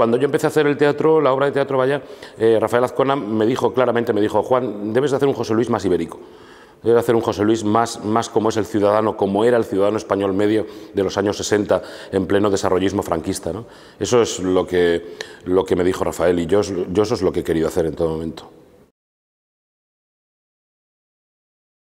Cuando yo empecé a hacer el teatro, la obra de teatro Vaya, eh, Rafael Azcona me dijo claramente, me dijo, Juan, debes hacer un José Luis más ibérico. de hacer un José Luis más, más como es el ciudadano, como era el ciudadano español medio de los años 60 en pleno desarrollismo franquista. Eso es lo que, lo que me dijo Rafael y yo, yo eso es lo que he querido hacer en todo momento.